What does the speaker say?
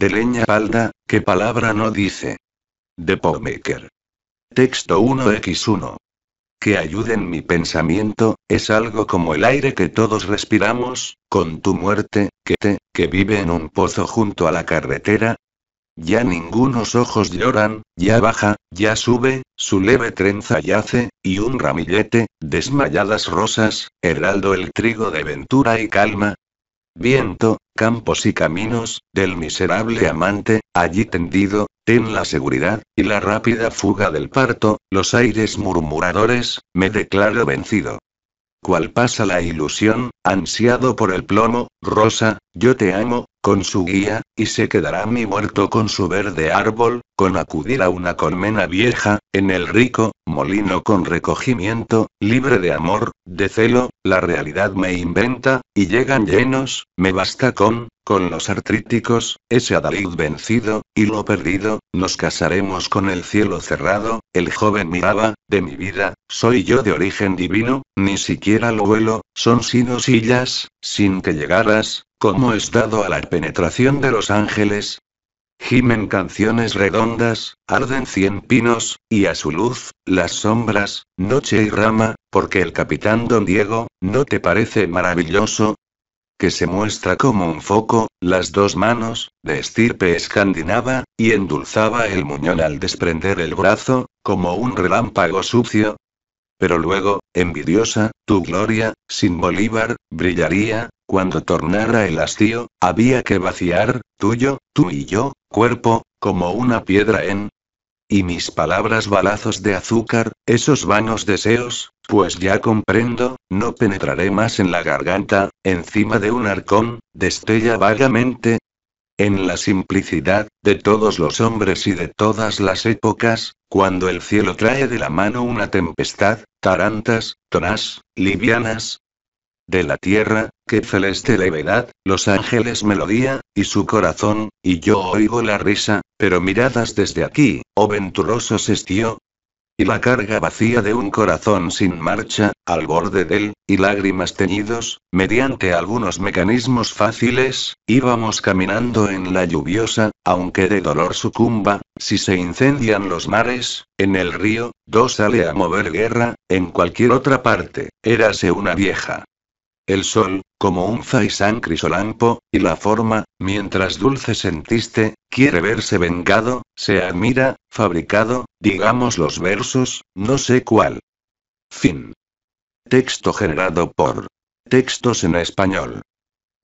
De leña palda, ¿qué palabra no dice? De Poemaker. Texto 1x1. Que en mi pensamiento, es algo como el aire que todos respiramos, con tu muerte, que te, que vive en un pozo junto a la carretera. Ya ningunos ojos lloran, ya baja, ya sube, su leve trenza yace, y un ramillete, desmayadas rosas, heraldo el trigo de ventura y calma. Viento, campos y caminos, del miserable amante, allí tendido, ten la seguridad, y la rápida fuga del parto, los aires murmuradores, me declaro vencido. ¿Cuál pasa la ilusión, ansiado por el plomo, rosa, yo te amo, con su guía, y se quedará mi muerto con su verde árbol, con acudir a una colmena vieja, en el rico, molino con recogimiento, libre de amor, de celo, la realidad me inventa, y llegan llenos, me basta con, con los artríticos, ese adalid vencido, y lo perdido, nos casaremos con el cielo cerrado, el joven miraba, de mi vida, soy yo de origen divino, ni siquiera lo vuelo, son sino sillas, sin que llegaras, ¿cómo es dado a la penetración de los ángeles? Gimen canciones redondas, arden cien pinos, y a su luz, las sombras, noche y rama, porque el capitán don Diego, ¿no te parece maravilloso? Que se muestra como un foco, las dos manos, de estirpe escandinava, y endulzaba el muñón al desprender el brazo, como un relámpago sucio, pero luego, envidiosa, tu gloria, sin Bolívar, brillaría, cuando tornara el hastío, había que vaciar, tuyo, tú y yo, cuerpo, como una piedra en... Y mis palabras balazos de azúcar, esos vanos deseos, pues ya comprendo, no penetraré más en la garganta, encima de un arcón, destella vagamente, en la simplicidad, de todos los hombres y de todas las épocas, cuando el cielo trae de la mano una tempestad, tarantas, tonás, livianas. De la tierra, que celeste levedad, los ángeles melodía, y su corazón, y yo oigo la risa, pero miradas desde aquí, oh venturosos estío y la carga vacía de un corazón sin marcha, al borde del, y lágrimas teñidos, mediante algunos mecanismos fáciles, íbamos caminando en la lluviosa, aunque de dolor sucumba, si se incendian los mares, en el río, dos sale a mover guerra, en cualquier otra parte, érase una vieja. El sol, como un faisán crisolampo, y la forma, mientras dulce sentiste, quiere verse vengado, se admira, fabricado, digamos los versos, no sé cuál. Fin. Texto generado por Textos en Español.